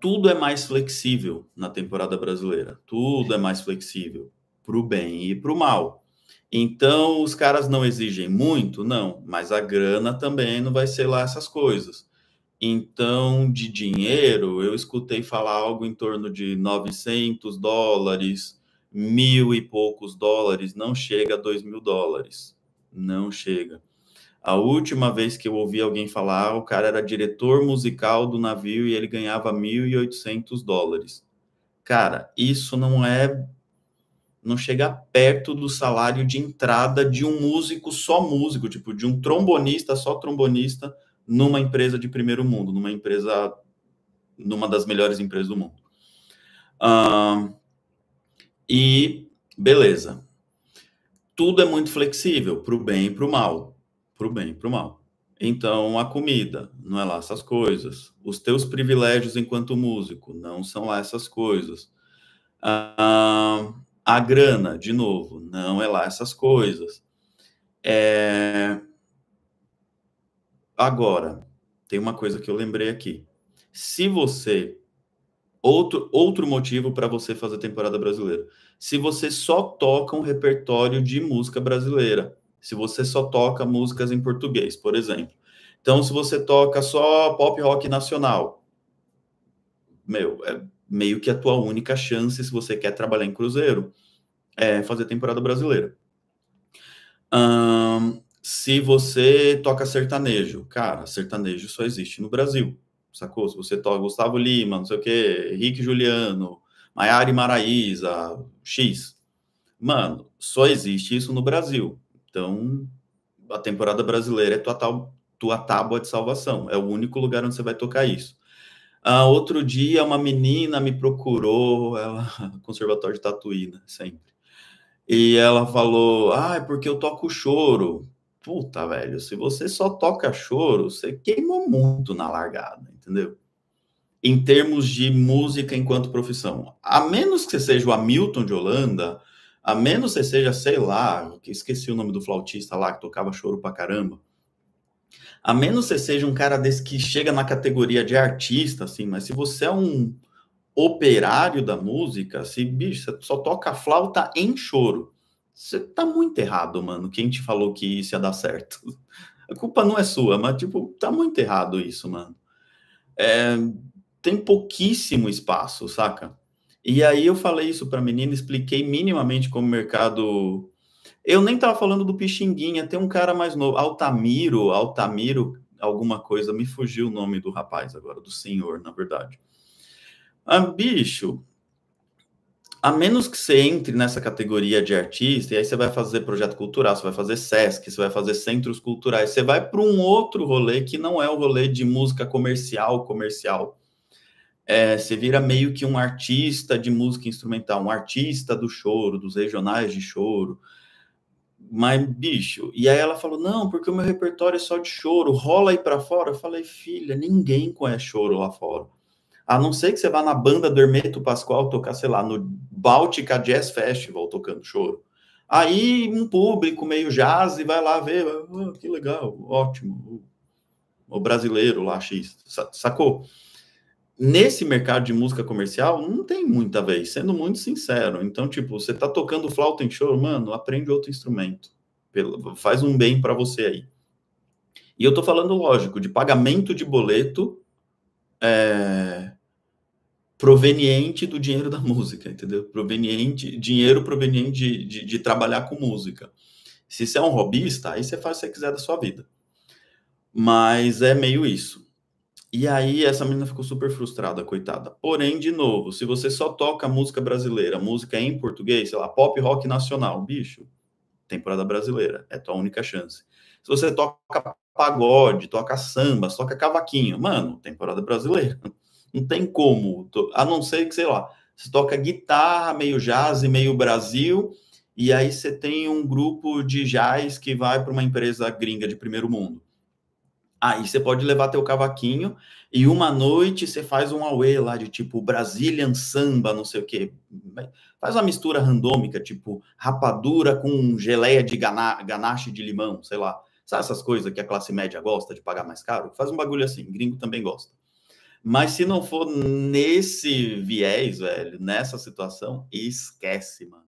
tudo é mais flexível na temporada brasileira. Tudo é mais flexível para o bem e para o mal. Então, os caras não exigem muito? Não, mas a grana também não vai ser lá essas coisas. Então, de dinheiro, eu escutei falar algo em torno de 900 dólares, mil e poucos dólares, não chega a 2 mil dólares. Não chega. A última vez que eu ouvi alguém falar, o cara era diretor musical do navio e ele ganhava 1.800 dólares. Cara, isso não é. Não chega perto do salário de entrada de um músico só músico, tipo, de um trombonista só trombonista numa empresa de primeiro mundo, numa empresa. numa das melhores empresas do mundo. Uh, e beleza. Tudo é muito flexível, para o bem e para o mal para o bem e para o mal. Então, a comida não é lá essas coisas. Os teus privilégios enquanto músico não são lá essas coisas. Ah, a grana, de novo, não é lá essas coisas. É... Agora, tem uma coisa que eu lembrei aqui. Se você. Outro, outro motivo para você fazer temporada brasileira. Se você só toca um repertório de música brasileira se você só toca músicas em português, por exemplo. Então, se você toca só pop rock nacional, meu, é meio que a tua única chance se você quer trabalhar em cruzeiro é fazer temporada brasileira. se você toca sertanejo, cara, sertanejo só existe no Brasil, sacou? Se você toca Gustavo Lima, não sei o que, Henrique Juliano, Maiara e Maraíza, X, mano, só existe isso no Brasil. Então, a temporada brasileira é tua, tal, tua tábua de salvação, é o único lugar onde você vai tocar isso. Ah, outro dia, uma menina me procurou, ela, conservatório de Tatuína, sempre. E ela falou: Ah, é porque eu toco choro. Puta, velho, se você só toca choro, você queimou muito na largada, entendeu? Em termos de música enquanto profissão. A menos que você seja o Hamilton de Holanda, a menos que seja, sei lá, esqueci o nome do flautista lá que tocava choro pra caramba. A menos que você seja um cara desse que chega na categoria de artista, assim, mas se você é um operário da música, se bicho, você só toca flauta em choro. Você tá muito errado, mano. Quem te falou que isso ia dar certo? A culpa não é sua, mas, tipo, tá muito errado isso, mano. É, tem pouquíssimo espaço, saca? E aí eu falei isso para a menina, expliquei minimamente como o mercado. Eu nem estava falando do Pixinguinha, tem um cara mais novo, Altamiro, Altamiro, alguma coisa, me fugiu o nome do rapaz agora, do senhor, na verdade. Ah, bicho, a menos que você entre nessa categoria de artista, e aí você vai fazer projeto cultural, você vai fazer SESC, você vai fazer centros culturais, você vai para um outro rolê que não é o rolê de música comercial, comercial é, você vira meio que um artista de música instrumental, um artista do choro, dos regionais de choro. Mas, bicho, e aí ela falou: não, porque o meu repertório é só de choro, rola aí para fora. Eu falei, filha, ninguém conhece choro lá fora. A não ser que você vá na banda do Hermeto Pascoal tocar, sei lá, no Baltica Jazz Festival tocando choro. Aí um público meio jazz e vai lá ver, oh, que legal, ótimo. O brasileiro lá, X, sacou? nesse mercado de música comercial, não tem muita vez, sendo muito sincero. Então, tipo, você tá tocando flauta em show, mano, aprende outro instrumento. Faz um bem para você aí. E eu tô falando, lógico, de pagamento de boleto é, proveniente do dinheiro da música, entendeu? Proveniente, dinheiro proveniente de, de, de trabalhar com música. Se você é um hobbyista, aí você faz o que você quiser da sua vida. Mas é meio isso. E aí essa menina ficou super frustrada, coitada. Porém, de novo, se você só toca música brasileira, música em português, sei lá, pop rock nacional, bicho, temporada brasileira, é tua única chance. Se você toca pagode, toca samba, toca cavaquinho, mano, temporada brasileira. Não tem como, a não ser que, sei lá, você toca guitarra, meio jazz e meio Brasil, e aí você tem um grupo de jazz que vai para uma empresa gringa de primeiro mundo. Aí você pode levar teu cavaquinho e uma noite você faz um away lá de tipo Brazilian Samba, não sei o quê. Faz uma mistura randômica, tipo rapadura com geleia de ganache de limão, sei lá. Sabe essas coisas que a classe média gosta de pagar mais caro? Faz um bagulho assim, gringo também gosta. Mas se não for nesse viés, velho, nessa situação, esquece, mano.